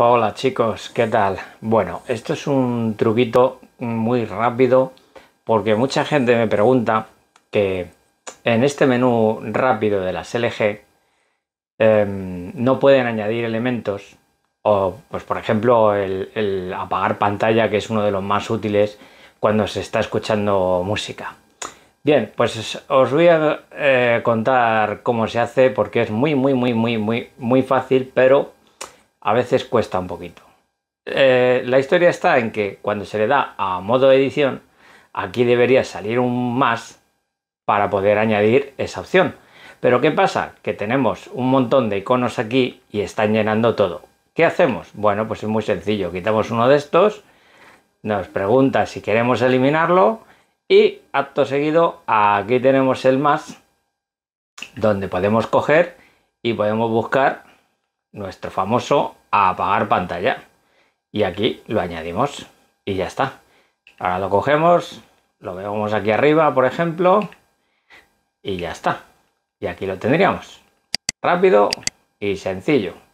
Hola chicos, ¿qué tal? Bueno, esto es un truquito muy rápido porque mucha gente me pregunta que en este menú rápido de las LG em, no pueden añadir elementos o pues por ejemplo el, apagar pantalla que es uno de los más útiles cuando se está escuchando música. Bien, pues os voy a eh, contar cómo se hace porque es muy, muy, muy, muy, muy, muy fácil, pero a veces cuesta un poquito. Eh, la historia está en que cuando se le da a modo edición, aquí debería salir un más para poder añadir esa opción. Pero ¿qué pasa? Que tenemos un montón de iconos aquí y están llenando todo. ¿Qué hacemos? Bueno, pues es muy sencillo. Quitamos uno de estos, nos pregunta si queremos eliminarlo y acto seguido aquí tenemos el más donde podemos coger y podemos buscar nuestro famoso apagar pantalla. Y aquí lo añadimos y ya está. Ahora lo cogemos, lo vemos aquí arriba, por ejemplo, y ya está. Y aquí lo tendríamos. Rápido y sencillo.